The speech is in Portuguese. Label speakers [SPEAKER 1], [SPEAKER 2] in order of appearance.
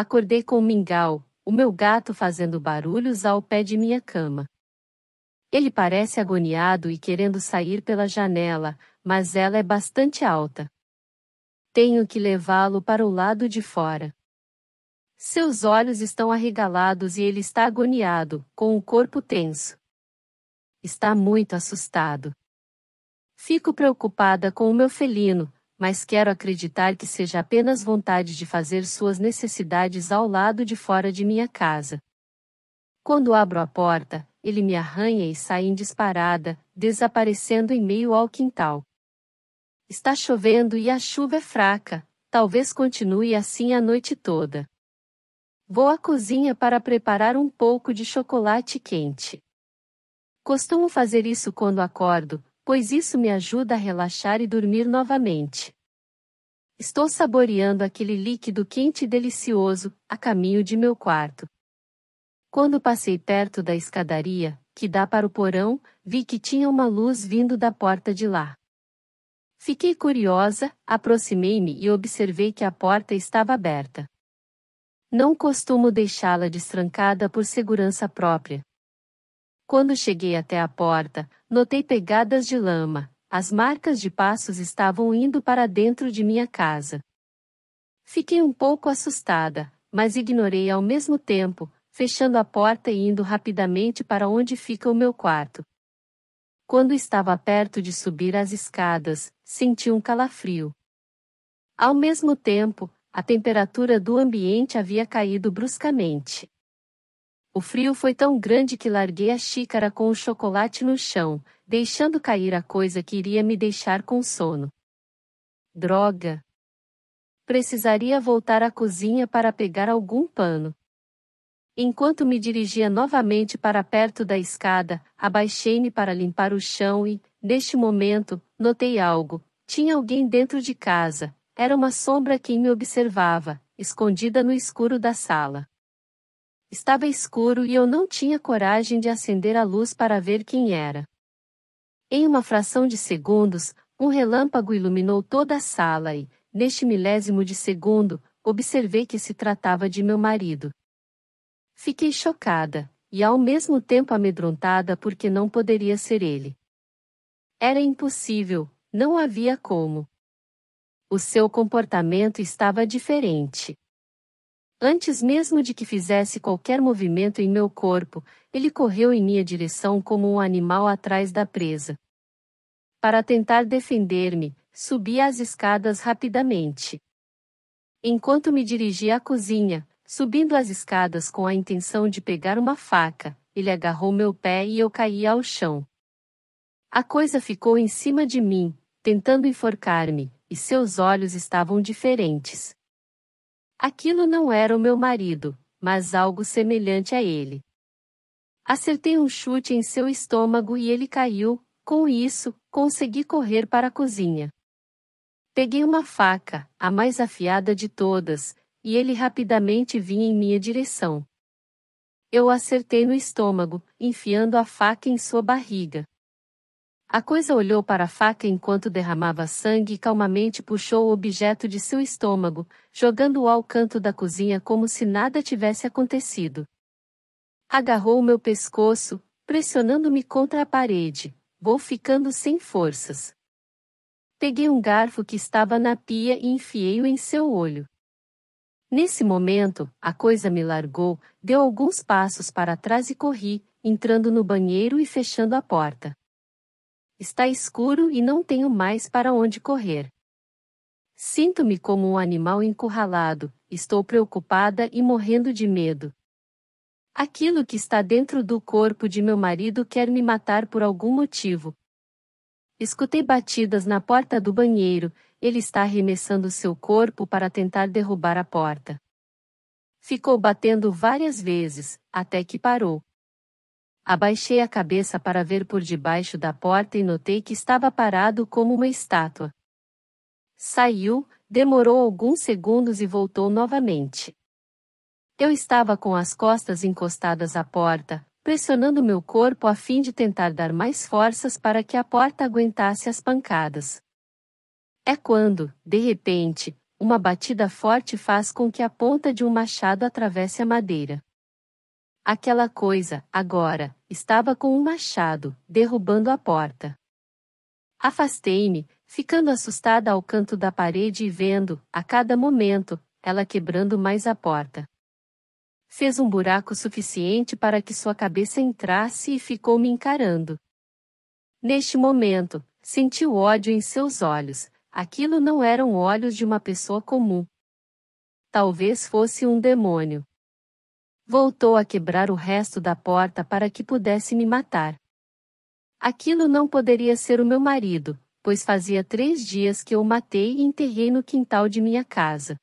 [SPEAKER 1] Acordei com o mingau, o meu gato fazendo barulhos ao pé de minha cama. Ele parece agoniado e querendo sair pela janela, mas ela é bastante alta. Tenho que levá-lo para o lado de fora. Seus olhos estão arregalados e ele está agoniado, com o corpo tenso. Está muito assustado. Fico preocupada com o meu felino, mas quero acreditar que seja apenas vontade de fazer suas necessidades ao lado de fora de minha casa. Quando abro a porta, ele me arranha e sai em disparada, desaparecendo em meio ao quintal. Está chovendo e a chuva é fraca, talvez continue assim a noite toda. Vou à cozinha para preparar um pouco de chocolate quente. Costumo fazer isso quando acordo, pois isso me ajuda a relaxar e dormir novamente. Estou saboreando aquele líquido quente e delicioso, a caminho de meu quarto. Quando passei perto da escadaria, que dá para o porão, vi que tinha uma luz vindo da porta de lá. Fiquei curiosa, aproximei-me e observei que a porta estava aberta. Não costumo deixá-la destrancada por segurança própria, quando cheguei até a porta, notei pegadas de lama. As marcas de passos estavam indo para dentro de minha casa. Fiquei um pouco assustada, mas ignorei ao mesmo tempo, fechando a porta e indo rapidamente para onde fica o meu quarto. Quando estava perto de subir as escadas, senti um calafrio. Ao mesmo tempo, a temperatura do ambiente havia caído bruscamente. O frio foi tão grande que larguei a xícara com o chocolate no chão, deixando cair a coisa que iria me deixar com sono. Droga! Precisaria voltar à cozinha para pegar algum pano. Enquanto me dirigia novamente para perto da escada, abaixei-me para limpar o chão e, neste momento, notei algo. Tinha alguém dentro de casa. Era uma sombra que me observava, escondida no escuro da sala. Estava escuro e eu não tinha coragem de acender a luz para ver quem era. Em uma fração de segundos, um relâmpago iluminou toda a sala e, neste milésimo de segundo, observei que se tratava de meu marido. Fiquei chocada, e ao mesmo tempo amedrontada porque não poderia ser ele. Era impossível, não havia como. O seu comportamento estava diferente. Antes mesmo de que fizesse qualquer movimento em meu corpo, ele correu em minha direção como um animal atrás da presa. Para tentar defender-me, subi as escadas rapidamente. Enquanto me dirigi à cozinha, subindo as escadas com a intenção de pegar uma faca, ele agarrou meu pé e eu caí ao chão. A coisa ficou em cima de mim, tentando enforcar-me, e seus olhos estavam diferentes. Aquilo não era o meu marido, mas algo semelhante a ele. Acertei um chute em seu estômago e ele caiu. Com isso, consegui correr para a cozinha. Peguei uma faca, a mais afiada de todas, e ele rapidamente vinha em minha direção. Eu acertei no estômago, enfiando a faca em sua barriga. A coisa olhou para a faca enquanto derramava sangue e calmamente puxou o objeto de seu estômago, jogando-o ao canto da cozinha como se nada tivesse acontecido. Agarrou meu pescoço, pressionando-me contra a parede. Vou ficando sem forças. Peguei um garfo que estava na pia e enfiei-o em seu olho. Nesse momento, a coisa me largou, deu alguns passos para trás e corri, entrando no banheiro e fechando a porta. Está escuro e não tenho mais para onde correr. Sinto-me como um animal encurralado, estou preocupada e morrendo de medo. Aquilo que está dentro do corpo de meu marido quer me matar por algum motivo. Escutei batidas na porta do banheiro, ele está arremessando seu corpo para tentar derrubar a porta. Ficou batendo várias vezes, até que parou. Abaixei a cabeça para ver por debaixo da porta e notei que estava parado como uma estátua. Saiu, demorou alguns segundos e voltou novamente. Eu estava com as costas encostadas à porta, pressionando meu corpo a fim de tentar dar mais forças para que a porta aguentasse as pancadas. É quando, de repente, uma batida forte faz com que a ponta de um machado atravesse a madeira. Aquela coisa, agora, Estava com um machado, derrubando a porta. Afastei-me, ficando assustada ao canto da parede e vendo, a cada momento, ela quebrando mais a porta. Fez um buraco suficiente para que sua cabeça entrasse e ficou me encarando. Neste momento, senti o ódio em seus olhos. Aquilo não eram olhos de uma pessoa comum. Talvez fosse um demônio voltou a quebrar o resto da porta para que pudesse me matar. Aquilo não poderia ser o meu marido, pois fazia três dias que eu o matei e enterrei no quintal de minha casa.